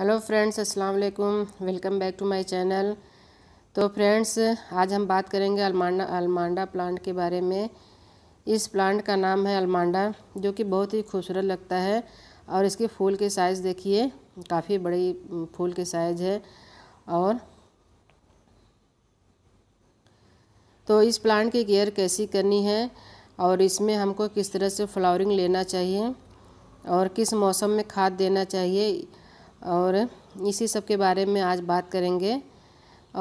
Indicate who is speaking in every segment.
Speaker 1: hello friends अस्सलाम वालेकुम welcome back to my channel तो फ्रेंड्स आज हम बात करेंगे अलमांडा अलमांडा प्लांट के बारे में इस प्लांट का नाम है अलमांडा जो कि बहुत ही खूबसूरत लगता है और इसके फूल के साइज़ देखिए काफ़ी बड़ी फूल के साइज़ है और तो इस प्लांट की केयर कैसी करनी है और इसमें हमको किस तरह से फ्लावरिंग लेना चाहिए और किस मौसम में खाद देना चाहिए और इसी सब के बारे में आज बात करेंगे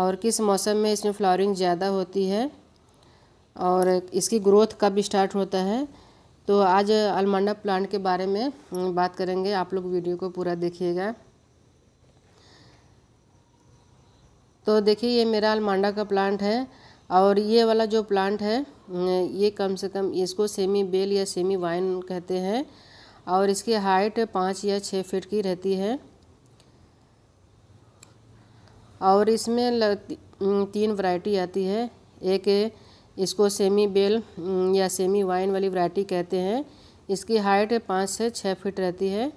Speaker 1: और किस मौसम में इसमें फ्लावरिंग ज़्यादा होती है और इसकी ग्रोथ कब स्टार्ट होता है तो आज अलमंडा प्लांट के बारे में बात करेंगे आप लोग वीडियो को पूरा देखिएगा तो देखिए ये मेरा अलमांडा का प्लांट है और ये वाला जो प्लांट है ये कम से कम इसको सेमी बेल या सेमी वाइन कहते हैं और इसकी हाइट पाँच या छः फीट की रहती है और इसमें लग, तीन वैरायटी आती है एक इसको सेमी बेल या सेमी वाइन वाली वैरायटी कहते हैं इसकी हाइट पाँच से छः फीट रहती है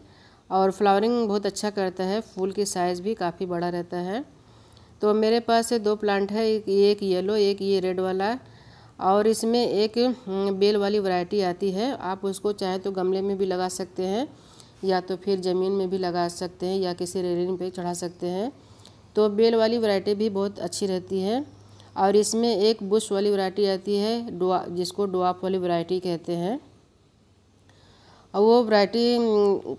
Speaker 1: और फ्लावरिंग बहुत अच्छा करता है फूल की साइज़ भी काफ़ी बड़ा रहता है तो मेरे पास दो प्लांट है एक एक येलो एक ये रेड वाला और इसमें एक बेल वाली वैरायटी आती है आप उसको चाहे तो गमले में भी लगा सकते हैं या तो फिर ज़मीन में भी लगा सकते हैं या किसी रेलिंग पे चढ़ा सकते हैं तो बेल वाली वरायटी भी बहुत अच्छी रहती है और इसमें एक बुश वाली वरायटी आती है डुआ जिसको डुआप वाली वरायटी कहते हैं और वो वरायटी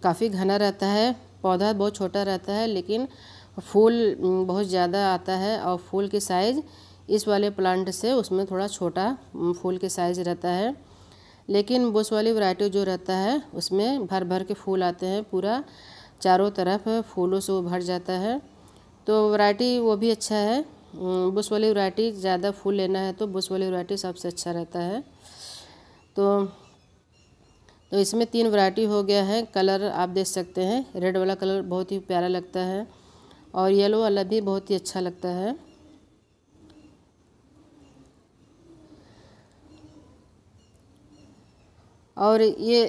Speaker 1: काफ़ी घना रहता है पौधा बहुत छोटा रहता है लेकिन फूल बहुत ज़्यादा आता है और फूल के साइज़ इस वाले प्लांट से उसमें थोड़ा छोटा फूल के साइज़ रहता है लेकिन बुश वाली वरायटी जो रहता है उसमें भर भर के फूल आते हैं पूरा चारों तरफ फूलों से वो भर जाता है तो वैरायटी वो भी अच्छा है बुश वाली वैरायटी ज़्यादा फूल लेना है तो बुश वाली वैरायटी सबसे अच्छा रहता है तो तो इसमें तीन वैरायटी हो गया है कलर आप देख सकते हैं रेड वाला कलर बहुत ही प्यारा लगता है और येलो वाला भी बहुत ही अच्छा लगता है और ये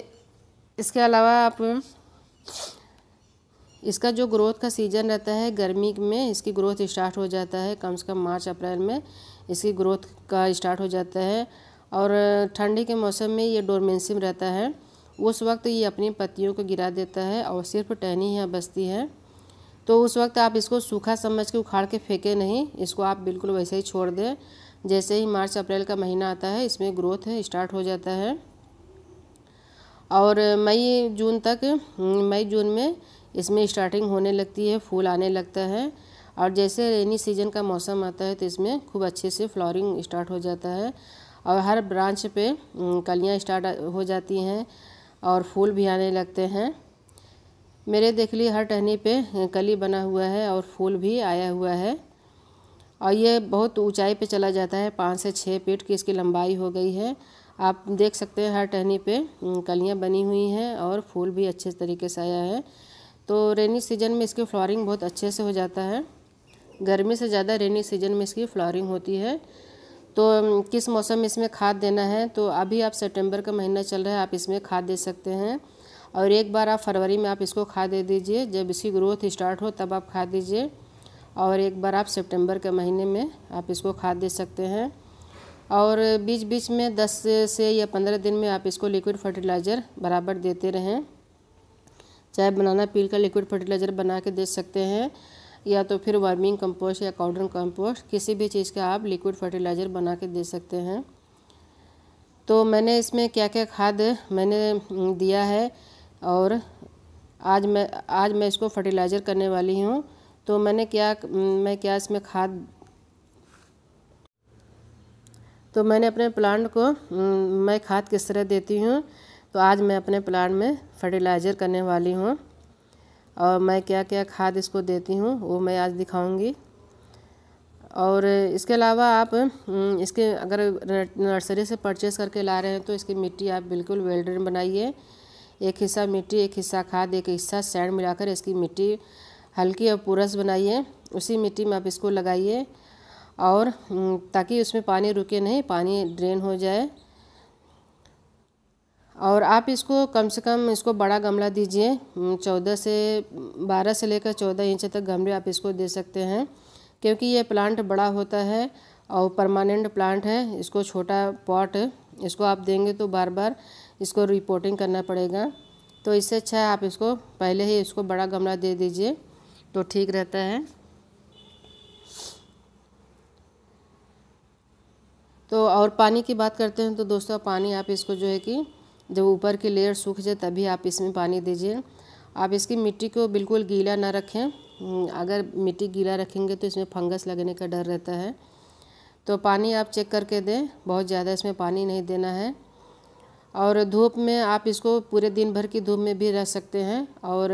Speaker 1: इसके अलावा आप इसका जो ग्रोथ का सीज़न रहता है गर्मी में इसकी ग्रोथ स्टार्ट हो जाता है कम से कम मार्च अप्रैल में इसकी ग्रोथ का स्टार्ट हो जाता है और ठंडी के मौसम में ये डोरमेंसिम रहता है उस वक्त ये अपनी पत्तियों को गिरा देता है और सिर्फ टहनी ही बसती है तो उस वक्त आप इसको सूखा समझ के उखाड़ के फेंके नहीं इसको आप बिल्कुल वैसे ही छोड़ दें जैसे ही मार्च अप्रैल का महीना आता है इसमें ग्रोथ स्टार्ट हो जाता है और मई जून तक मई जून में इसमें स्टार्टिंग होने लगती है फूल आने लगता है और जैसे रेनी सीजन का मौसम आता है तो इसमें खूब अच्छे से फ्लॉरिंग स्टार्ट हो जाता है और हर ब्रांच पे कलियां स्टार्ट हो जाती हैं और फूल भी आने लगते हैं मेरे देख ली हर टहनी पे कली बना हुआ है और फूल भी आया हुआ है और ये बहुत ऊंचाई पे चला जाता है पाँच से छः फीट की इसकी लंबाई हो गई है आप देख सकते हैं हर टहनी पे कलियां बनी हुई हैं और फूल भी अच्छे तरीके से आया है तो रेनी सीजन में इसकी फ्लावरिंग बहुत अच्छे से हो जाता है गर्मी से ज़्यादा रेनी सीजन में इसकी फ्लावरिंग होती है तो किस मौसम में इसमें खाद देना है तो अभी आप सितंबर का महीना चल रहा है आप इसमें खाद दे सकते हैं और एक बार आप फरवरी में आप इसको खाद दे दीजिए जब इसकी ग्रोथ स्टार्ट हो तब आप खाद दीजिए और एक बार आप सितंबर के महीने में आप इसको खाद दे सकते हैं और बीच बीच में 10 से या 15 दिन में आप इसको लिक्विड फर्टिलाइज़र बराबर देते रहें चाहे बनाना पील का लिक्विड फर्टिलाइज़र बना के दे सकते हैं या तो फिर वार्मिंग कंपोस्ट या काउडर कंपोस्ट किसी भी चीज़ का आप लिक्विड फर्टिलाइज़र बना के दे सकते हैं तो मैंने इसमें क्या क्या खाद मैंने दिया है और आज मैं आज मैं इसको फर्टिलाइज़र करने वाली हूँ तो मैंने क्या मैं क्या इसमें खाद तो मैंने अपने प्लांट को मैं खाद किस तरह देती हूँ तो आज मैं अपने प्लांट में फर्टिलाइज़र करने वाली हूँ और मैं क्या क्या खाद इसको देती हूँ वो मैं आज दिखाऊँगी और इसके अलावा आप हम्म, इसके अगर नर्सरी से परचेज़ करके ला रहे हैं तो इसकी मिट्टी आप बिल्कुल वेल्डर बनाइए एक हिस्सा मिट्टी एक हिस्सा खाद एक हिस्सा सैंड मिलाकर इसकी मिट्टी हल्की और पुरस बनाइए उसी मिट्टी में आप इसको लगाइए और हम्म, ताकि उसमें पानी रुके नहीं पानी ड्रेन हो जाए और आप इसको कम से कम इसको बड़ा गमला दीजिए चौदह से बारह से लेकर चौदह इंच तक गमले आप इसको दे सकते हैं क्योंकि ये प्लांट बड़ा होता है और परमानेंट प्लांट है इसको छोटा पॉट इसको आप देंगे तो बार बार इसको रिपोर्टिंग करना पड़ेगा तो इससे अच्छा है आप इसको पहले ही इसको बड़ा गमला दे दीजिए तो ठीक रहता है तो और पानी की बात करते हैं तो दोस्तों पानी आप इसको जो है कि जब ऊपर की लेयर सूख जाए तभी आप इसमें पानी दीजिए आप इसकी मिट्टी को बिल्कुल गीला ना रखें हम्म, अगर मिट्टी गीला रखेंगे तो इसमें फंगस लगने का डर रहता है तो पानी आप चेक करके दें बहुत ज़्यादा इसमें पानी नहीं देना है और धूप में आप इसको पूरे दिन भर की धूप में भी रह सकते हैं और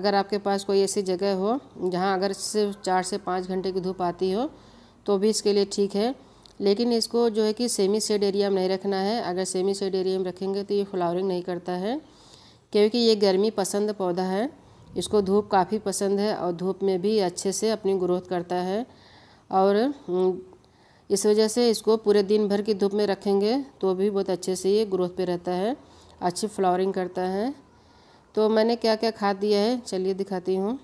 Speaker 1: अगर आपके पास कोई ऐसी जगह हो जहाँ अगर सिर्फ चार से पाँच घंटे की धूप आती हो तो भी इसके लिए ठीक है लेकिन इसको जो है कि सेमी सेड एरिया में नहीं रखना है अगर सेमी सेड एरिया में रखेंगे तो ये फ्लावरिंग नहीं करता है क्योंकि ये गर्मी पसंद पौधा है इसको धूप काफ़ी पसंद है और धूप में भी अच्छे से अपनी ग्रोथ करता है और हम्म, इस वजह से इसको पूरे दिन भर की धूप में रखेंगे तो भी बहुत अच्छे से ये ग्रोथ पे रहता है अच्छी फ्लावरिंग करता है तो मैंने क्या क्या खाद दिया है चलिए दिखाती हूँ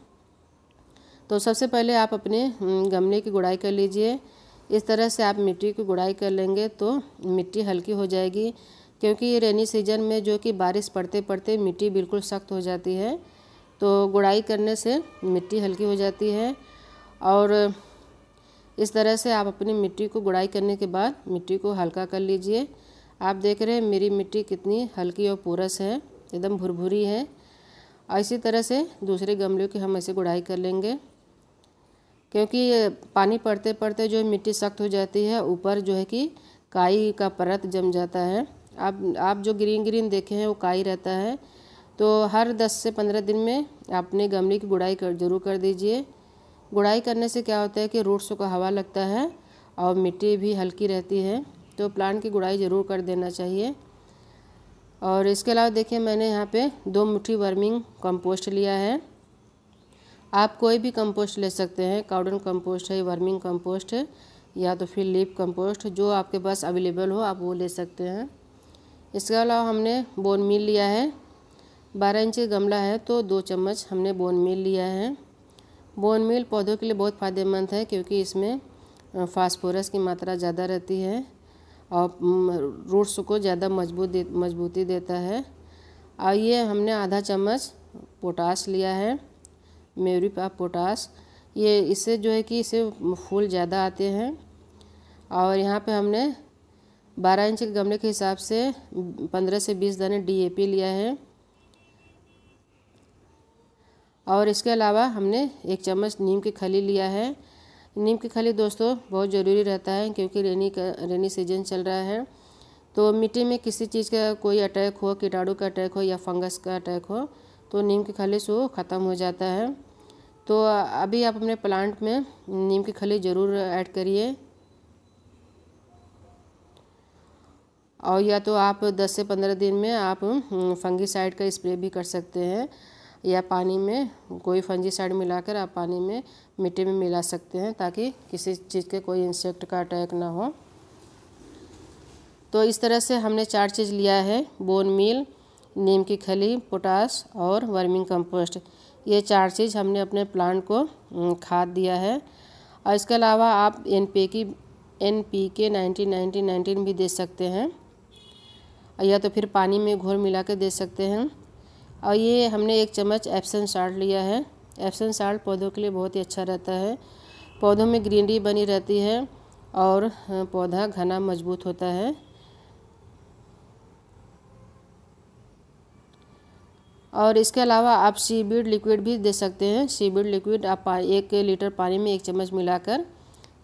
Speaker 1: तो सबसे पहले आप अपने हम्म, गमले की गुड़ाई कर लीजिए इस तरह से आप मिट्टी की गुड़ाई कर लेंगे तो मिट्टी हल्की हो जाएगी क्योंकि ये रेनी सीजन में जो कि बारिश पड़ते पड़ते मिट्टी बिल्कुल सख्त हो जाती है तो गुड़ाई करने से मिट्टी हल्की हो जाती है और इस तरह से आप अपनी मिट्टी को गुड़ाई करने के बाद मिट्टी को हल्का कर लीजिए आप देख रहे हैं मेरी मिट्टी कितनी हल्की और पोरस है एकदम भुरभुरी है और इसी तरह से दूसरे गमले की हम ऐसे गुड़ाई कर लेंगे क्योंकि पानी पड़ते पड़ते जो मिट्टी सख्त हो जाती है ऊपर जो है कि काई का परत जम जाता है आप आप जो ग्रीन ग्रीन देखे हैं वो काई रहता है तो हर 10 से 15 दिन में अपने गमले की गुड़ाई कर जरूर कर दीजिए गुड़ाई करने से क्या होता है कि रूट्सों को हवा लगता है और मिट्टी भी हल्की रहती है तो प्लांट की गुड़ाई ज़रूर कर देना चाहिए और इसके अलावा देखिए मैंने यहाँ पे दो मुट्ठी वर्मिंग कंपोस्ट लिया है आप कोई भी कंपोस्ट ले सकते हैं काउडन कंपोस्ट है वर्मिंग कंपोस्ट है या तो फिर लीप कंपोस्ट जो आपके पास अवेलेबल हो आप वो ले सकते हैं इसके अलावा हमने बोन मिल लिया है बारह इंच गमला है तो दो चम्मच हमने बोन मिल लिया है बोन मिल पौधों के लिए बहुत फ़ायदेमंद है क्योंकि इसमें फास्फोरस की मात्रा ज़्यादा रहती है और रूट्स को ज़्यादा मजबूत दे, मजबूती देता है और ये हमने आधा चम्मच पोटास लिया है मेरी ऑफ पोटास ये इससे जो है कि इसे फूल ज़्यादा आते हैं और यहाँ पे हमने 12 इंच के गमले के हिसाब से 15 से 20 दाने डीएपी लिया है और इसके अलावा हमने एक चम्मच नीम की खली लिया है नीम की खली दोस्तों बहुत ज़रूरी रहता है क्योंकि रेनी का रेनी सीजन चल रहा है तो मिट्टी में किसी चीज़ का कोई अटैक हो कीटाणु का अटैक हो या फंगस का अटैक हो तो नीम की खली से वो ख़त्म हो जाता है तो अभी आप अपने प्लांट में नीम की खली ज़रूर ऐड करिए और या तो आप 10 से 15 दिन में आप फंगीसाइड हम्म, का स्प्रे भी कर सकते हैं या पानी में कोई मिला मिलाकर आप पानी में मिट्टी में मिला सकते हैं ताकि किसी चीज़ के कोई इंसेक्ट का अटैक ना हो तो इस तरह से हमने चार चीज़ लिया है बोन मील नीम की खली पोटास और वर्मिंग कंपोस्ट ये चार चीज़ हमने अपने प्लांट को खाद दिया है और इसके अलावा आप एन पी की N P K nineteen nineteen nineteen भी दे सकते हैं या तो फिर पानी में घोल मिला के दे सकते हैं और ये हमने एक चम्मच एप्सन साल्ट लिया है एप्सन साल्ट पौधों के लिए बहुत ही अच्छा रहता है पौधों में ग्रीनरी बनी रहती है और पौधा घना मजबूत होता है और इसके अलावा आप सीबीड लिक्विड भी दे सकते हैं सीबीड लिक्विड आप एक लीटर पानी में एक चम्मच मिलाकर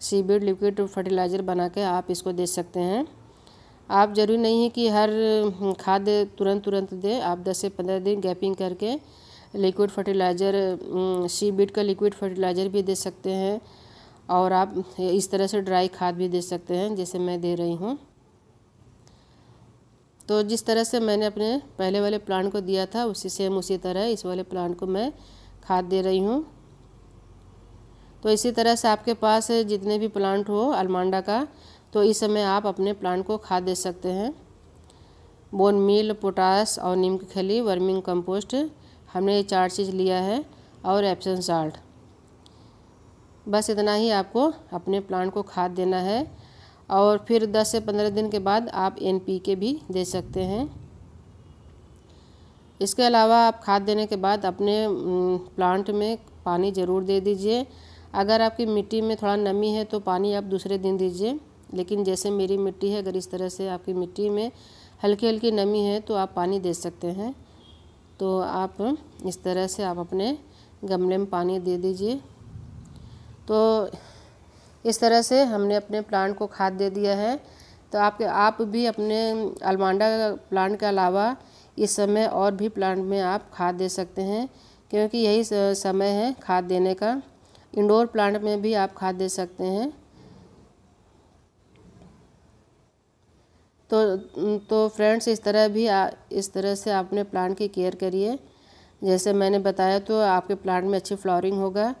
Speaker 1: सीबीड लिक्विड फर्टिलाइज़र बना के आप इसको दे सकते हैं आप जरूरी नहीं है कि हर हम्म, खाद तुरंत तुरंत दें आप 10 से 15 दिन गैपिंग करके लिक्विड फर्टिलाइज़र सी का लिक्विड फर्टिलाइज़र भी दे सकते हैं और आप इस तरह से ड्राई खाद भी दे सकते हैं जैसे मैं दे रही हूँ तो जिस तरह से मैंने अपने पहले वाले प्लांट को दिया था उसी सेम उसी तरह इस वाले प्लांट को मैं खाद दे रही हूँ तो इसी तरह से आपके पास जितने भी प्लांट हो अलमांडा का तो इस समय आप अपने प्लांट को खाद दे सकते हैं बोन मील पोटास और नीम की खली वर्मिंग कंपोस्ट हमने ये चार चीज़ लिया है और एप्सन साल्ट बस इतना ही आपको अपने प्लांट को खाद देना है और फिर 10 से 15 दिन के बाद आप एन पी के भी दे सकते हैं इसके अलावा आप खाद देने के बाद अपने प्लांट में पानी ज़रूर दे दीजिए अगर आपकी मिट्टी में थोड़ा नमी है तो पानी आप दूसरे दिन दीजिए लेकिन जैसे मेरी मिट्टी है अगर इस तरह से आपकी मिट्टी में हल्की हल्की नमी है तो आप पानी दे सकते हैं तो आप इस तरह से आप अपने गमले में पानी दे दीजिए तो इस तरह से हमने अपने प्लांट को खाद दे दिया है तो आपके आप भी अपने अलमांडा प्लांट के अलावा इस समय और भी प्लांट में आप खाद दे सकते हैं क्योंकि यही समय है खाद देने का इंडोर प्लांट में भी आप खाद दे सकते हैं तो तो फ्रेंड्स इस तरह भी आ, इस तरह से आपने अपने प्लांट की केयर करिए जैसे मैंने बताया तो आपके प्लांट में अच्छी फ्लावरिंग होगा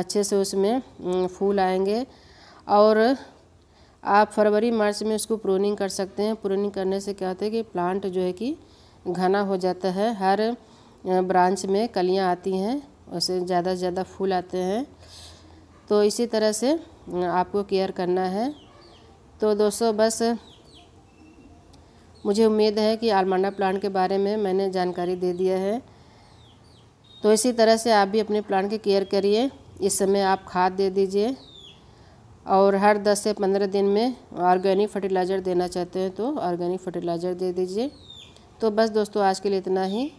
Speaker 1: अच्छे से उसमें फूल आएंगे और आप फरवरी मार्च में उसको प्रोनिंग कर सकते हैं प्रोनिंग करने से क्या होता है कि प्लांट जो है कि घना हो जाता है हर ब्रांच में कलियां आती हैं उससे ज़्यादा से ज़्यादा फूल आते हैं तो इसी तरह से आपको केयर करना है तो दोस्तों बस मुझे उम्मीद है कि आलमंडा प्लांट के बारे में मैंने जानकारी दे दिया है तो इसी तरह से आप भी अपने प्लांट की केयर करिए इस समय आप खाद दे दीजिए और हर 10 से 15 दिन में ऑर्गेनिक फर्टिलाइज़र देना चाहते हैं तो ऑर्गेनिक फर्टिलाइज़र दे दीजिए तो बस दोस्तों आज के लिए इतना ही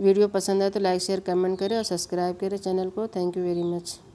Speaker 1: वीडियो पसंद है तो लाइक शेयर कमेंट करें और सब्सक्राइब करें चैनल को थैंक यू वेरी मच